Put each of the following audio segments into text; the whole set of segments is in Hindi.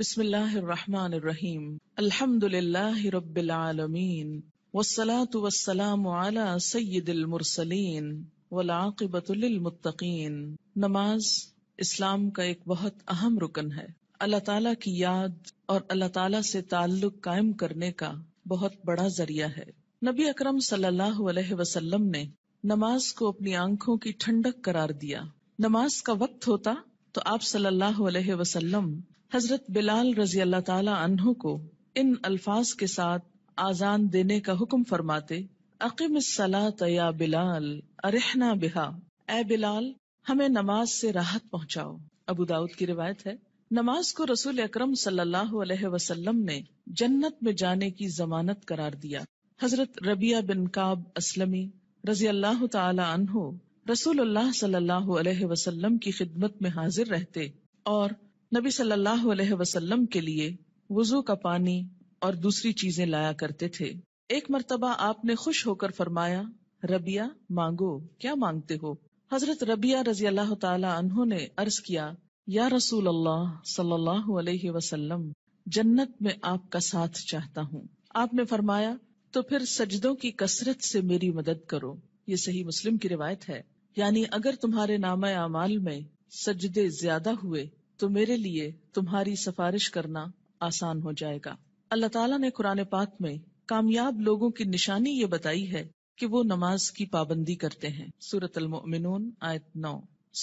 बिस्मिल्लाहिर्रहमानिर्रहीम अल्हम्दुलिल्लाहि रब्बिल आलमीन वस्सलातु वस्सलामु अला सय्यिदिल मुरसलीन वल आक़िबतु लिल मुत्तकीन नमाज इस्लाम का एक बहुत अहम रुकन है अल्लाह ताला की याद और अल्लाह ताला से ताल्लुक कायम करने का बहुत बड़ा जरिया है नबी अकरम सल्लल्लाहु अलैहि वसल्लम ने नमाज को अपनी आंखों की ठंडक करार दिया नमाज का वक्त होता तो आप सल्लल्लाहु अलैहि वसल्लम हजरत बिलाल रजी अल्लाह तला को इन अल्फाज के साथ आजान देने का हुक्म फरमाते अकीम या बिलाल अरेहना बिहा ए बिलाल हमें नमाज से राहत पहुँचाओ अबू दाऊद की रिवायत है नमाज को रसूल अक्रम सलाम ने जन्नत में जाने की जमानत करार दिया हजरत रबिया बिन काब असलमी रजी अल्लाह तहो रसूल अल्लाह सल्लल्लाहु की खिदमत में हाजिर रहते और नबी सल्लल्लाहु अलैहि वसल्लम के लिए वजू का पानी और दूसरी चीजें लाया करते थे एक मरतबा आपने खुश होकर फरमाया रबिया मांगो क्या मांगते हो हजरत रबिया रजी अल्लाह तहों ने अर्ज किया या रसूल अल्लाह सल्लल्लाहु अलैहि वसल्लम जन्नत में आपका साथ चाहता हूँ आपने फरमाया तो फिर सजदों की कसरत से मेरी मदद करो ये सही मुस्लिम की रिवायत है यानी अगर तुम्हारे नामा अमाल में सजदे ज्यादा हुए तो मेरे लिए तुम्हारी सिफारिश करना आसान हो जाएगा अल्लाह ताला ने कुरान पाक में कामयाब लोगों की निशानी ये बताई है कि वो नमाज की पाबंदी करते हैं सूरत अलमोमिन आयत नौ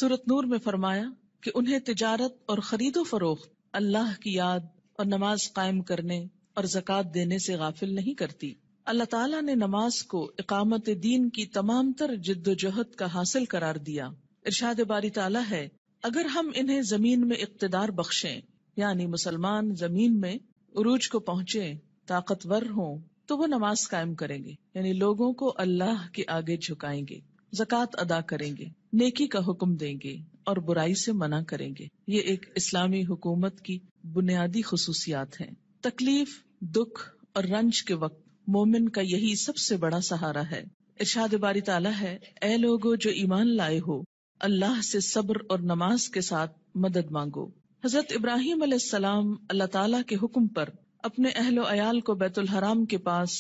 सूरत नूर में फरमाया कि उन्हें तिजारत और खरीदो फरोख्त अल्लाह की याद और नमाज कायम करने और जक़ात देने से गाफिल नहीं करती अल्लाह ताला ने नमाज को इकामत दीन की तमाम तर जिद्दोजहद का हासिल करार दिया इरशाद बारी ताला है अगर हम इन्हें जमीन में इकतदार बख्शे यानी मुसलमान जमीन में उरूज को पहुंचे ताकतवर हो तो वो नमाज कायम करेंगे यानी लोगों को अल्लाह के आगे झुकाएंगे जक़ात अदा करेंगे नेकी का हुक्म देंगे और बुराई से मना करेंगे ये एक इस्लामी हुकूमत की बुनियादी खसूसियात है तकलीफ दुख और रंज के वक्त मोमिन का यही सबसे बड़ा सहारा है इर्शाद बारी ताला है ए लोगो जो ईमान लाए हो अल्लाह से सब्र और नमाज के साथ मदद मांगो हजरत इब्राहिम अलैहिस्सलाम अल्लाह ताला के हुक्म पर अपने अहलो अयाल को बैतुल हराम के पास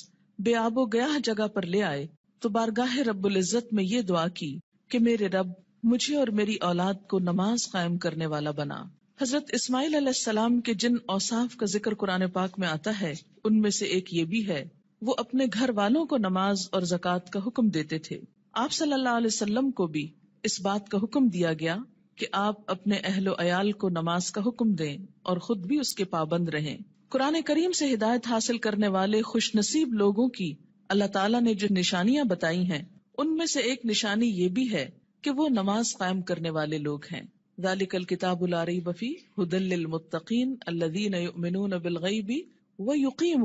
बेआबो गया जगह पर ले आए तो बारगाह रब्बुल इज्जत में ये दुआ की कि मेरे रब मुझे और मेरी औलाद को नमाज कायम करने वाला बना हजरत इस्माइल अलैहिस्सलाम के जिन औसाफ का जिक्र कुरान पाक में आता है उनमें से एक ये भी है वो अपने घर वालों को नमाज और जक़ात का हुक्म देते थे आप सल्लल्लाहु अलैहि वसल्लम को भी इस बात का हुक्म दिया गया कि आप अपने अहलो अयाल को नमाज का हुक्म दें और खुद भी उसके पाबंद रहें कुरान करीम से हिदायत हासिल करने वाले खुश नसीब लोगों की अल्लाह तला ने जो निशानियाँ बताई है उनमें से एक निशानी ये भी है की वो नमाज कायम करने वाले लोग हैं दालिकल किताबुल आरई बफी हुदलमुत्तकीन अल्लदीन व यकीम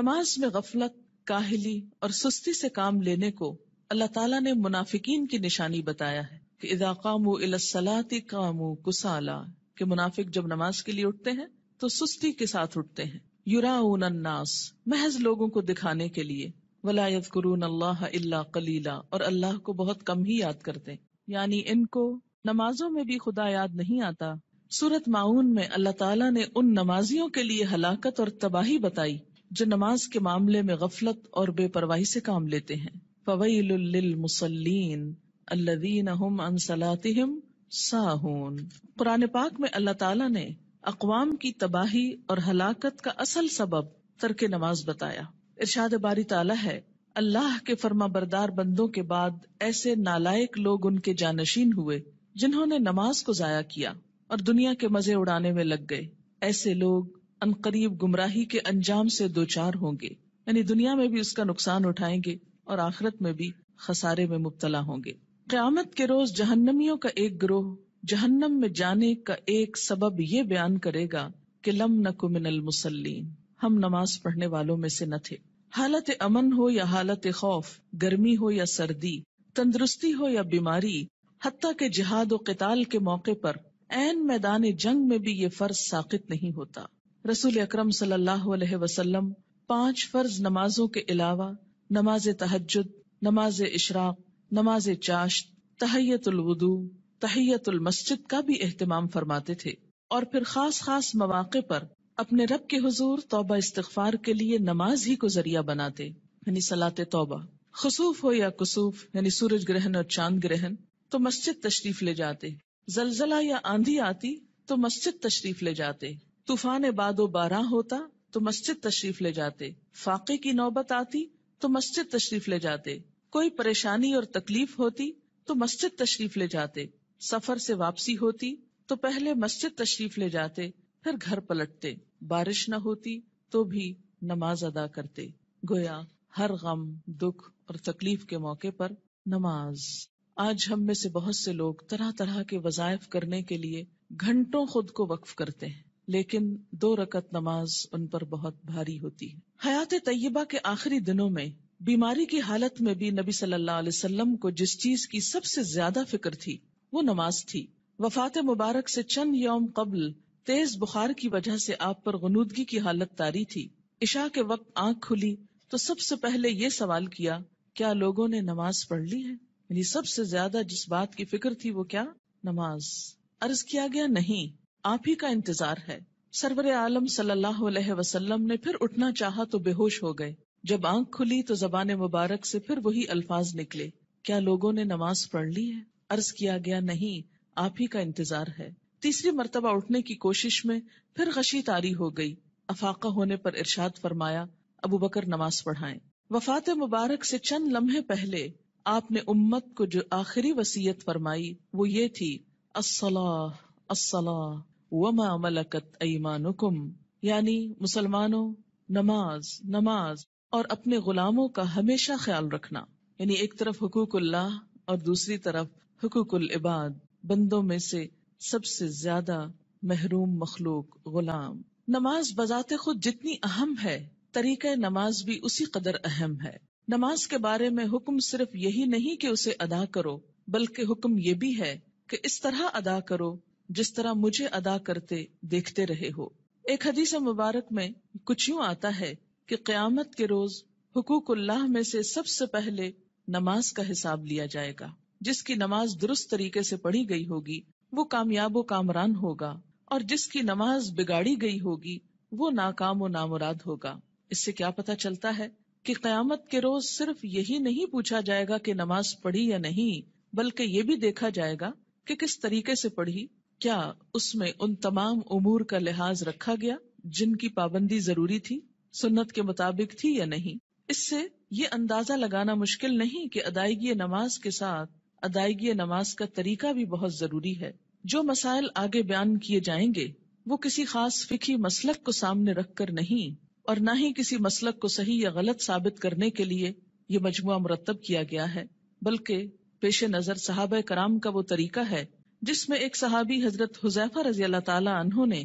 नमाज में गफलत काहली और सुस्ती से काम लेने को अल्लाह ताला ने मुनाफिकीन की निशानी बताया है कि इदा कामू इलासलाती कामू कुसाला कि मुनाफिक जब नमाज के लिए उठते हैं तो सुस्ती के साथ उठते हैं युराउन अन्नास महज लोगों को दिखाने के लिए वलायत करून अल्लाह इल्ला कलीला और अल्लाह को बहुत कम ही याद करते यानी इनको नमाजों में भी खुदा याद नहीं आता सूरत माउन में अल्लाह ताला ने उन नमाजियों के लिए हलाकत और तबाही बताई जो नमाज के मामले में गफलत और बेपरवाही से काम लेते हैं फवैल मुसल्लिन अल्लदीन हम अन सलातिम साहून पुराने पाक में अल्लाह ताला ने अकवाम की तबाही और हलाकत का असल सबब तर्क नमाज बताया इर्शाद बारी ताला है अल्लाह के फर्मा बरदार बंदों के बाद ऐसे नालायक लोग उनके जानशीन हुए जिन्होंने नमाज को जाया किया और दुनिया के मजे उड़ाने में लग गए ऐसे लोग अनकरीब गुमराही के अंजाम से दो चार होंगे यानी दुनिया में भी उसका नुकसान उठाएंगे और आखिरत में भी खसारे में मुबतला होंगे क्यामत के रोज जहन्नमियों का एक ग्रोह जहन्नम में जाने का एक सबब ये बयान करेगा कि लम नकु मिनल हम नमाज पढ़ने वालों में से न थे हालत अमन हो या हालत खौफ गर्मी हो या सर्दी तंदरुस्ती हो या बीमारी हती के जिहाद कताल के मौके पर एन मैदान जंग में भी ये फर्ज साकित नहीं होता रसूल अक्रम सल्लाम पाँच पांच फर्ज नमाजों के अलावा नमाज तहजद नमाज इशराक नमाज चाश तहैतुलवदू तहैतुलमस्जिद का भी अहतमाम फरमाते थे और फिर खास खास मौके पर अपने रब के हजूर तोबा इस्तफार के लिए नमाज ही को जरिया बनाते यानी सलाते तोबा खसूफ हो या कसूफ यानी सूरज ग्रहण और चांद ग्रहण तो मस्जिद तशरीफ ले जाते जलजला या आंधी आती तो मस्जिद तशरीफ ले जाते तूफान बादो बारह होता तो मस्जिद तशरीफ ले जाते फाके की नौबत आती तो मस्जिद तशरीफ ले जाते कोई परेशानी और तकलीफ होती तो मस्जिद तशरीफ ले जाते सफर से वापसी होती तो पहले मस्जिद तशरीफ ले जाते फिर घर पलटते बारिश न होती तो भी नमाज अदा करते गोया हर गम दुख और तकलीफ के मौके पर नमाज आज हम में से बहुत से लोग तरह तरह के वजायफ करने के लिए घंटों खुद को वक्फ करते हैं लेकिन दो रकत नमाज उन पर बहुत भारी होती है हयात तय्यबा के आखिरी दिनों में बीमारी की हालत में भी नबी सल्लल्लाहु अलैहि वसल्लम को जिस चीज की सबसे ज्यादा फिक्र थी वो नमाज थी वफात मुबारक से चंद यौम कबल तेज बुखार की वजह से आप पर गनूदगी की हालत तारी थी इशा के वक्त आंख खुली तो सबसे पहले ये सवाल किया क्या लोगों ने नमाज पढ़ ली है यानी सबसे ज्यादा जिस बात की फिक्र थी वो क्या नमाज अर्ज किया गया नहीं आप ही का इंतजार है सरवर आलम सल्लल्लाहु अलैहि वसल्लम ने फिर उठना चाहा तो बेहोश हो गए जब आंख खुली तो जबान मुबारक से फिर वही अल्फाज निकले क्या लोगों ने नमाज पढ़ ली है अर्ज किया गया नहीं आप ही का इंतजार है तीसरी मरतबा उठने की कोशिश में फिर गशी तारी हो गई अफाका होने पर इरशाद फरमाया अबू बकर नमाज पढ़ाए वफात मुबारक से चंद लम्हे पहले आपने उम्मत को जो आखिरी वसीयत फरमाई वो ये थी असला असला वमा मलकत ईमानुकुम यानी मुसलमानों नमाज नमाज और अपने गुलामों का हमेशा ख्याल रखना यानी एक तरफ हुकूक हकूकुल्लाह और दूसरी तरफ हकूकुल इबाद बंदों में से सबसे ज्यादा महरूम मखलूक गुलाम नमाज बजाते खुद जितनी अहम है तरीका नमाज भी उसी कदर अहम है नमाज के बारे में हुक्म सिर्फ यही नहीं कि उसे अदा करो बल्कि हुक्म ये भी है कि इस तरह अदा करो जिस तरह मुझे अदा करते देखते रहे हो एक हदीस मुबारक में कुछ यूं आता है कि क्यामत के रोज हुकूकुल्लाह में से सबसे पहले नमाज का हिसाब लिया जाएगा जिसकी नमाज दुरुस्त तरीके से पढ़ी गई होगी वो कामयाब व कामरान होगा और जिसकी नमाज बिगाड़ी गई होगी वो नाकाम व नामुराद होगा इससे क्या पता चलता है कि क्यामत के रोज सिर्फ यही नहीं पूछा जाएगा कि नमाज पढ़ी या नहीं बल्कि ये भी देखा जाएगा कि किस तरीके से पढ़ी क्या उसमें उन तमाम उमूर का लिहाज रखा गया जिनकी पाबंदी जरूरी थी सुन्नत के मुताबिक थी या नहीं इससे ये अंदाजा लगाना मुश्किल नहीं कि अदायगी नमाज के साथ अदायगी नमाज का तरीका भी बहुत जरूरी है जो मसाइल आगे बयान किए जाएंगे वो किसी खास फिकी मसलक को सामने रखकर नहीं और ना ही किसी मसलक को सही या गलत साबित करने के लिए ये मजमु मुरतब किया गया है बल्कि पेश नजर साहब कराम का वो तरीका है जिसमें एक सहाबी हजरत हुजैफा रजी अल्लाह तला ने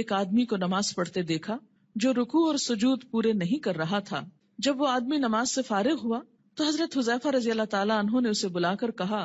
एक आदमी को नमाज पढ़ते देखा जो रुकू और सुजूद पूरे नहीं कर रहा था जब वो आदमी नमाज से फारिग हुआ तो हजरत हुजैफा रजी अल्लाह तला ने उसे बुलाकर कहा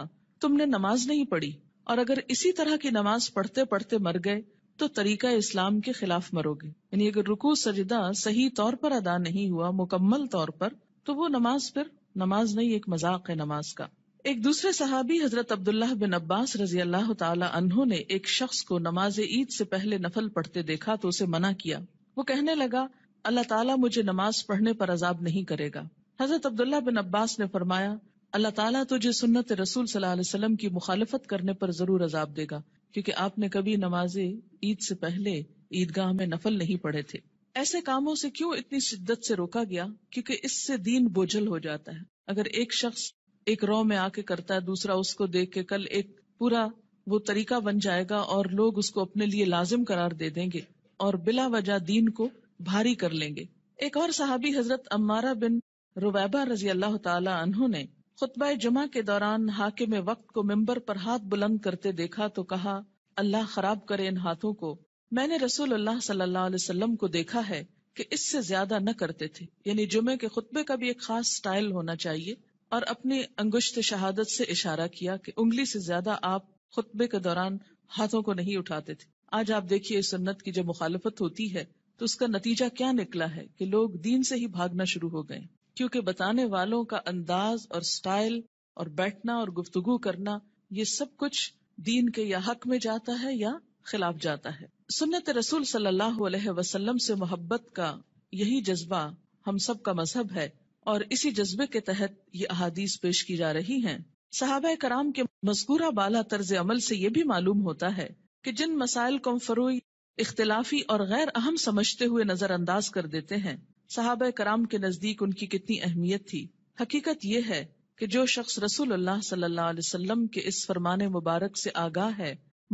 तुमने नमाज नहीं पढ़ी और अगर इसी तरह की नमाज पढ़ते पढ़ते मर गए तो तरीका इस्लाम के खिलाफ मरोगे यानी अगर रुकू सजदा सही तौर पर अदा नहीं हुआ मुकम्मल तौर पर तो वो नमाज फिर नमाज नहीं एक मजाक है नमाज का एक दूसरे सहाबी हजरत अब्दुल्ला बिन अब्बास रजी अल्लाह तला ने एक शख्स को नमाज ईद से पहले नफल पढ़ते देखा तो उसे मना किया वो कहने लगा अल्लाह ताला मुझे नमाज पढ़ने पर अजाब नहीं करेगा हजरत अब्दुल्ला बिन अब्बास ने फरमाया अल्लाह ताला तुझे सुन्नत रसूल सलाम की मुखालफत करने पर जरूर अजाब देगा क्योंकि आपने कभी नमाज ईद से पहले ईदगाह में नफल नहीं पढ़े थे ऐसे कामों से क्यों इतनी शिद्दत से रोका गया क्योंकि इससे दीन बोझल हो जाता है अगर एक शख्स एक रो में आके करता है दूसरा उसको देख के कल एक पूरा वो तरीका बन जाएगा और लोग उसको अपने लिए लाजिम करार दे देंगे और बिला वजह दीन को भारी कर लेंगे एक और सहाबी हजरत अम्मारा बिन रुबैबा रजी अल्लाह तहों ने खुतबा जमा के दौरान हाके में वक्त को मेम्बर पर हाथ बुलंद करते देखा तो कहा अल्लाह खराब करे इन हाथों को मैंने रसूल अल्लाह सल्लाम को देखा है कि इससे ज्यादा न करते थे यानी जुमे के खुतबे का भी एक खास स्टाइल होना चाहिए और अपने अंगुश्त शहादत से इशारा किया कि उंगली से ज्यादा आप खुतबे के दौरान हाथों को नहीं उठाते थे आज आप देखिए सुन्नत की जो मुखालफत होती है तो उसका नतीजा क्या निकला है कि लोग दीन से ही भागना शुरू हो गए क्योंकि बताने वालों का अंदाज और स्टाइल और बैठना और गुफ्तगु करना ये सब कुछ दीन के या हक में जाता है या खिलाफ जाता है सुन्नत रसूल सल्लल्लाहु अलैहि वसल्लम से मोहब्बत का यही जज्बा हम सब का मजहब है और इसी जज्बे के तहत ये अहादीस पेश की जा रही हैं सहाबा कराम के मजकूरा बाला तर्ज अमल से यह भी मालूम होता है कि जिन मसाइल को फरूई इख्तलाफी और गैर अहम समझते हुए नजरअंदाज कर देते हैं साहब कराम के नजदीक उनकी कितनी अहमियत थी हकीकत यह है कि जो शख्स रसूल अल्लाह सल्लाम के इस फरमान मुबारक से आगाह है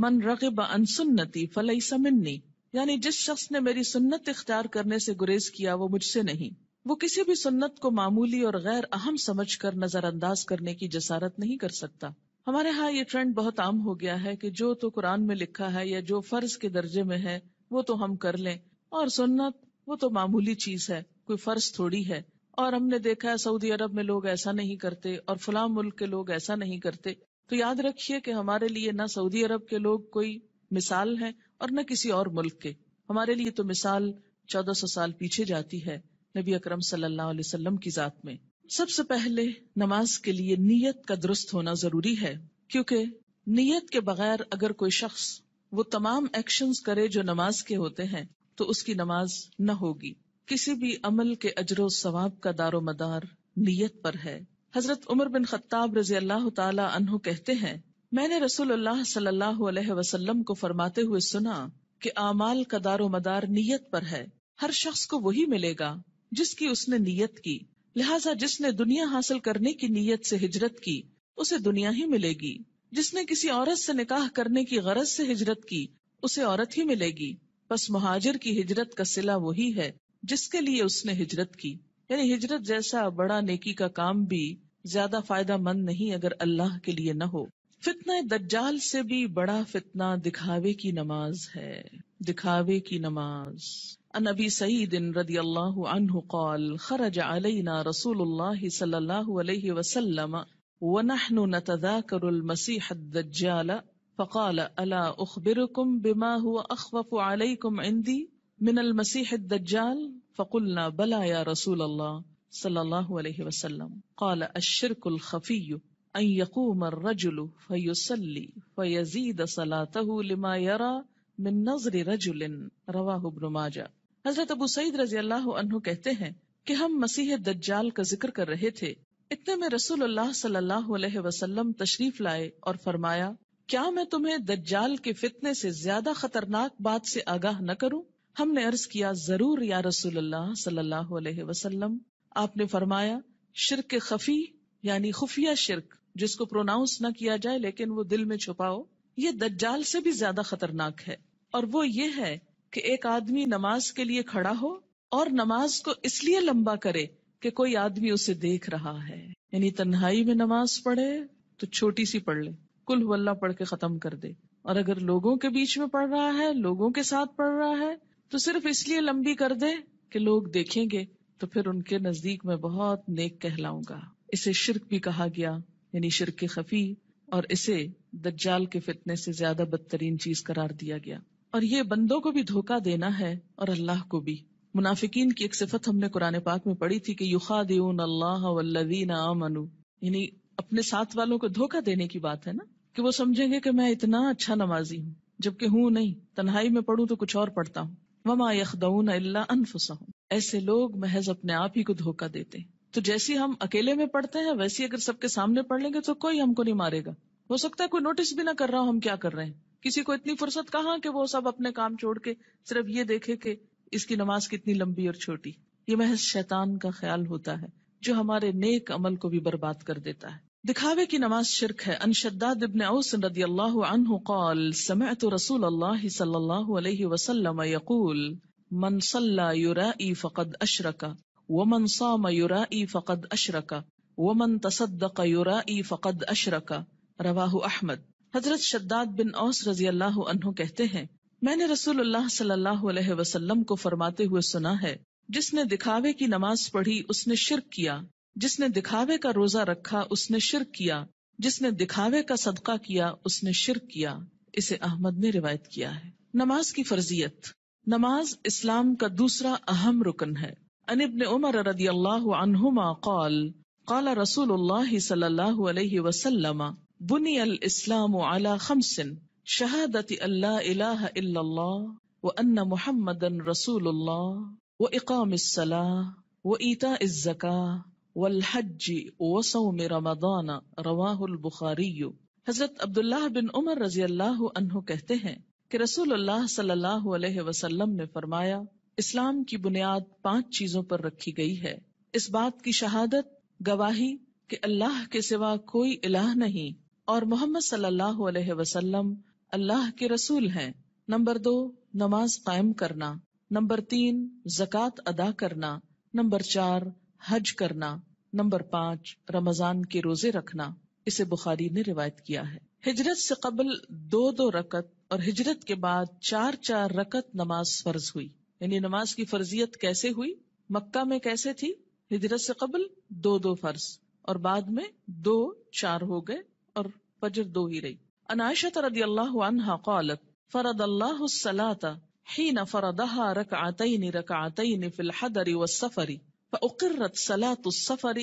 मन रगब अन सुन्नति फलई समन्नी यानी जिस शख्स ने मेरी सुन्नत इख्तियार करने से गुरेज किया वो मुझसे नहीं वो किसी भी सुन्नत को मामूली और गैर अहम समझ कर नजरअंदाज करने की जसारत नहीं कर सकता हमारे यहाँ ये ट्रेंड बहुत आम हो गया है कि जो तो कुरान में लिखा है या जो फर्ज के दर्जे में है वो तो हम कर लें और सुन्नत वो तो मामूली चीज है कोई फर्ज थोड़ी है और हमने देखा है सऊदी अरब में लोग ऐसा नहीं करते और फला मुल्क के लोग ऐसा नहीं करते तो याद रखिए कि हमारे लिए ना सऊदी अरब के लोग कोई मिसाल है और न किसी और मुल्क के हमारे लिए तो मिसाल चौदह सौ साल पीछे जाती है नबी अक्रम सल्लल्लाहु की जात में सबसे पहले नमाज के लिए नीयत का दुरुस्त होना जरूरी है क्योंकि नीयत के बगैर अगर कोई शख्स वो तमाम एक्शंस करे जो नमाज के होते हैं तो उसकी नमाज न होगी किसी भी अमल के अजर सवाब का दारो मदार नीयत पर है हजरत उमर बिन खत्ताब रजी अल्लाह तहु कहते हैं मैंने रसूलुल्लाह सल्लल्लाहु अलैहि वसल्लम को फरमाते हुए सुना कि आमाल का दारो मदार नीयत पर है हर शख्स को वही मिलेगा जिसकी उसने नीयत की लिहाजा जिसने दुनिया हासिल करने की नीयत से हिजरत की उसे दुनिया ही मिलेगी जिसने किसी औरत से निकाह करने की गरज से हिजरत की उसे औरत ही मिलेगी बस मुहाजिर की हिजरत का सिला वही है जिसके लिए उसने हिजरत की यानी हिजरत जैसा बड़ा नेकी का काम भी ज्यादा फायदा मंद नहीं अगर अल्लाह के लिए न हो फितना दज्जाल से भी बड़ा फितना दिखावे की नमाज है दिखावे की नमाज عن ابي سعيد رضي الله عنه قال خرج علينا رسول الله صلى الله عليه وسلم ونحن نتذاكر المسيح الدجال فقال الا اخبركم بما هو اخوف عليكم عندي من المسيح الدجال فقلنا بلى يا رسول الله صلى الله عليه وسلم قال الشرك الخفي ان يقوم الرجل فيصلي فيزيد صلاته لما يرى من نظر رجل رواه ابن ماجه हजरत अबू सईद रजी अल्लाह कहते हैं कि हम मसीह दज्जाल का जिक्र कर रहे थे इतने में रसूलुल्लाह सल्लल्लाहु अलैहि वसल्लम तशरीफ लाए और फरमाया क्या मैं तुम्हें दज्जाल के फितने से ज्यादा खतरनाक बात से आगाह न करूं हमने अर्ज किया जरूर या रसूलुल्लाह सल्लल्लाहु अलैहि वसल्लम आपने फरमाया शिरक खफी यानी खुफिया शिरक जिसको प्रोनाउंस न किया जाए लेकिन वो दिल में छुपाओ ये दज्जाल से भी ज्यादा खतरनाक है और वो ये है कि एक आदमी नमाज के लिए खड़ा हो और नमाज को इसलिए लंबा करे कि कोई आदमी उसे देख रहा है यानी तन्हाई में नमाज पढ़े तो छोटी सी पढ़ ले कुल वल्ला पढ़ के खत्म कर दे और अगर लोगों के बीच में पढ़ रहा है लोगों के साथ पढ़ रहा है तो सिर्फ इसलिए लंबी कर दे कि लोग देखेंगे तो फिर उनके नजदीक में बहुत नेक कहलाऊंगा इसे शिरक भी कहा गया यानी शिरक खफी और इसे दज्जाल के फितने से ज्यादा बदतरीन चीज करार दिया गया और ये बंदों को भी धोखा देना है और अल्लाह को भी मुनाफिकीन की एक सिफत हमने कुरान पाक में पढ़ी थी कि युखा देन अल्लाह आमनु यानी अपने साथ वालों को धोखा देने की बात है ना कि वो समझेंगे कि मैं इतना अच्छा नमाजी हूँ जबकि हूँ नहीं तन्हाई में पढ़ू तो कुछ और पढ़ता हूँ वमा यखदऊन अल्लाह अनफुसा ऐसे लोग महज अपने आप ही को धोखा देते हैं तो जैसी हम अकेले में पढ़ते हैं वैसी अगर सबके सामने पढ़ लेंगे तो कोई हमको नहीं मारेगा हो सकता है कोई नोटिस भी ना कर रहा हो हम क्या कर रहे हैं किसी को इतनी फुर्सत कहाँ कि वो सब अपने काम छोड़ के सिर्फ ये देखे कि इसकी नमाज कितनी लंबी और छोटी ये महज शैतान का ख्याल होता है जो हमारे नेक अमल को भी बर्बाद कर देता है दिखावे की नमाज शिरक है अनशद्दाद इब्न औस रदी अल्लाह अनहु قال سمعت رسول الله صلى الله عليه وسلم يقول من صلى يرائي فقد اشرك ومن صام يرائي فقد اشرك ومن تصدق يرائي فقد اشرك रवाहु अहमद हजरत शद्दाद बिन औस रजी अल्लाह कहते हैं मैंने रसूलुल्लाह सल्लल्लाहु अलैहि वसल्लम को फरमाते हुए सुना है जिसने दिखावे की नमाज पढ़ी उसने शिरक किया जिसने दिखावे का रोजा रखा उसने शिरक किया जिसने दिखावे का सदका किया उसने शिरक किया इसे अहमद ने रिवायत किया है नमाज की फर्जियत नमाज इस्लाम का दूसरा अहम रुकन है अनिब उमर रदी अल्लाह कौल कौला रसूल सल्लाह बुनी अल इस्लाम अला खमसिन शहादत अल्लाह व अन्न मोहम्मदन रसूलुल्लाह व इकाम व ईता इज़्ज़का वल हज्जी व सौम रमदान रवाहुल बुखारी हजरत अब्दुल्लाह बिन उमर रजी अल्लाह अनहु कहते हैं कि रसूलुल्लाह सल्लल्लाहु अलैहि वसल्लम ने फरमाया इस्लाम की बुनियाद पांच चीजों पर रखी गई है इस बात की शहादत गवाही कि अल्लाह के सिवा कोई इलाह नहीं और मोहम्मद सल्लल्लाहु अलैहि वसल्लम अल्लाह के रसूल हैं नंबर दो नमाज कायम करना नंबर तीन जक़ात अदा करना नंबर चार हज करना नंबर पाँच रमजान के रोजे रखना इसे बुखारी ने रिवायत किया है हिजरत से कबल दो दो रकत और हिजरत के बाद चार चार रकत नमाज फर्ज हुई यानी नमाज की फर्जियत कैसे हुई मक्का में कैसे थी हिजरत से कबल दो दो फर्ज और बाद में दो चार हो गए और फजर दो ही रही अनाशत रदी अल्लाह कौलत फरद अल्लाह सलाता حين فرضها ركعتين ركعتين في الحضر والسفر فأقرت صلاة السفر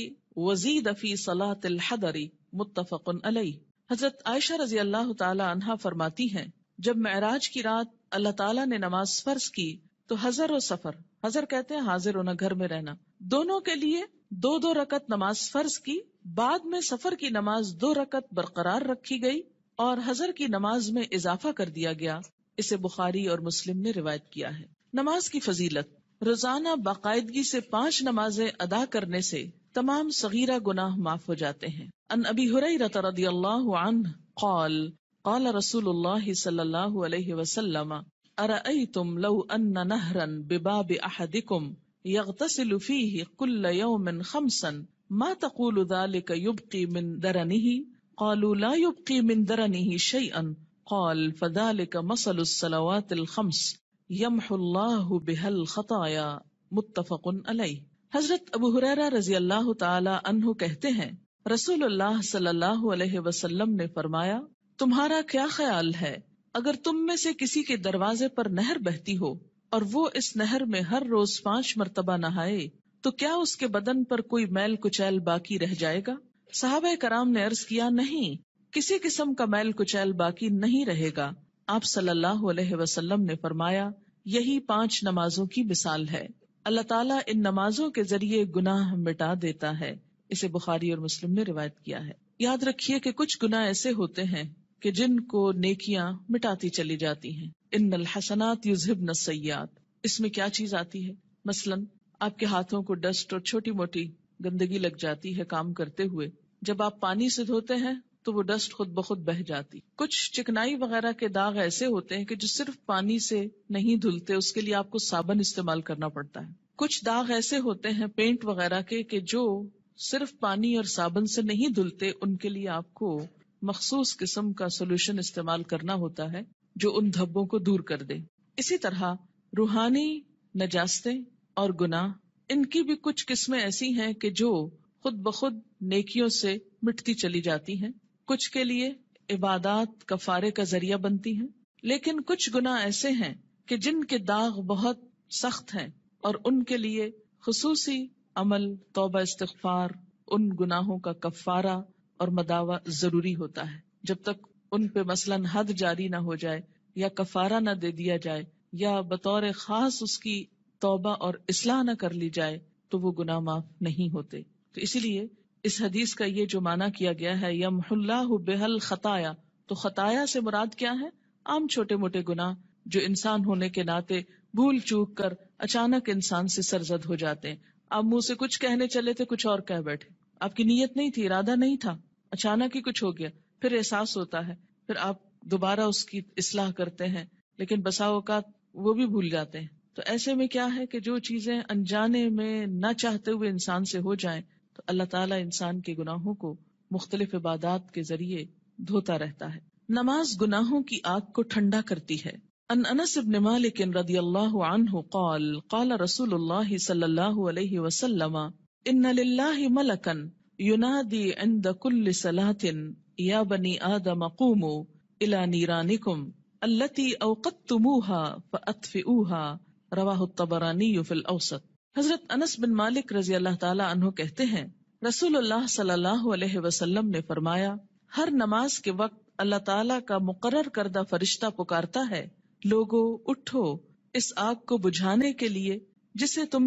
وزيد في صلاة الحضر متفق عليه हजरत आयशा रजी अल्लाह तला फरमाती हैं जब महराज की रात अल्लाह ताला ने नमाज फर्ज की तो हजर और सफर हजर कहते हैं हाजिर होना घर में रहना दोनों के लिए दो दो रकत नमाज फर्ज की बाद में सफर की नमाज दो रकत बरकरार रखी गई और हजर की नमाज में इजाफा कर दिया गया इसे बुखारी और मुस्लिम ने रिवायत किया है नमाज की फजीलत रोजाना बाकायदगी से पांच नमाजें अदा करने से तमाम सगीरा गुनाह माफ हो जाते हैं अन अबी हुरैरत रदी अल्लाह कौल कौल रसूल सल्लल्लाहु أرأيتم لو أن نهرا بباب أحدكم يغتسل فيه كل يوم خمسا ما تقول ذلك يبقي من درنه قالوا لا يبقي من درنه شيئا قال فذلك مصل الصلوات الخمس يمحو الله بها الخطايا متفق عليه حضرت ابو حریرہ رضی اللہ تعالی عنہ کہتے ہیں رسول اللہ صلی اللہ علیہ وسلم نے فرمایا تمہارا کیا خیال ہے अगर तुम में से किसी के दरवाजे पर नहर बहती हो और वो इस नहर में हर रोज पांच मरतबा नहाए तो क्या उसके बदन पर कोई मैल कुचैल बाकी रह जाएगा साहब कराम ने अर्ज किया नहीं किसी किस्म का मैल कुचैल बाकी नहीं रहेगा आप सल्लल्लाहु अलैहि वसल्लम ने फरमाया यही पांच नमाजों की मिसाल है अल्लाह ताला इन नमाजों के जरिए गुनाह मिटा देता है इसे बुखारी और मुस्लिम ने रिवायत किया है याद रखिए कि कुछ गुनाह ऐसे होते हैं कि जिनको नेकियां मिटाती चली जाती हैं इन हसनात न सयात इसमें क्या चीज आती है मसलन आपके हाथों को डस्ट और छोटी मोटी गंदगी लग जाती है काम करते हुए जब आप पानी से धोते हैं तो वो डस्ट खुद बखुद बह जाती कुछ चिकनाई वगैरह के दाग ऐसे होते हैं कि जो सिर्फ पानी से नहीं धुलते उसके लिए आपको साबन इस्तेमाल करना पड़ता है कुछ दाग ऐसे होते हैं पेंट वगैरह के कि जो सिर्फ पानी और साबन से नहीं धुलते उनके लिए आपको मखसूस किस्म का सोल्यूशन इस्तेमाल करना होता है जो उन धब्बों को दूर कर दे इसी तरह रूहानी नजास्तें और गुना इनकी भी कुछ किस्में ऐसी हैं कि जो खुद ब खुद नेकियों से मिटती चली जाती हैं कुछ के लिए इबादत कफारे का जरिया बनती हैं लेकिन कुछ गुना ऐसे हैं कि जिनके दाग बहुत सख्त हैं और उनके लिए खसूसी अमल तोबा इस्तफार उन गुनाहों का कफारा और मदावा जरूरी होता है जब तक उन पे मसलन हद जारी ना हो जाए या कफारा ना दे दिया जाए या बतौर खास उसकी तोबा और इसलाह ना कर ली जाए तो वो गुनाह माफ नहीं होते तो इसीलिए इस हदीस का ये जो माना किया गया है यम बेहल खताया तो खताया से मुराद क्या है आम छोटे मोटे गुनाह जो इंसान होने के नाते भूल चूक कर अचानक इंसान से सरजद हो जाते हैं आप मुंह से कुछ कहने चले थे कुछ और कह बैठे आपकी नीयत नहीं थी इरादा नहीं था अचानक ही कुछ हो गया फिर एहसास होता है फिर आप दोबारा उसकी इसलाह करते हैं लेकिन बसा औकात वो भी भूल जाते हैं तो ऐसे में क्या है कि जो चीजें अनजाने में ना चाहते हुए इंसान से हो जाए तो अल्लाह ताला इंसान के गुनाहों को मुख्तलिफ इबादत के जरिए धोता रहता है नमाज गुनाहों की आग को ठंडा करती है अन अनस इब्न मालिक रदी الله عنه قال قال صلى الله عليه وسلم ان لله ملكا युनादी इंद कुल्ल सलातिन या बनी आदम कूमू इला नीरानिकुम अल्लती औकतुमूहा फअतफिऊहा रवाह तबरानी फिल औसत हजरत अनस बिन मालिक रजी अल्लाह ताला अनहु कहते हैं रसूलुल्लाह सल्लल्लाहु अलैहि वसल्लम ने फरमाया हर नमाज के वक्त अल्लाह ताला का मुकर्र करदा फरिश्ता पुकारता है लोगो उठो इस आग को बुझाने के लिए जिसे तुम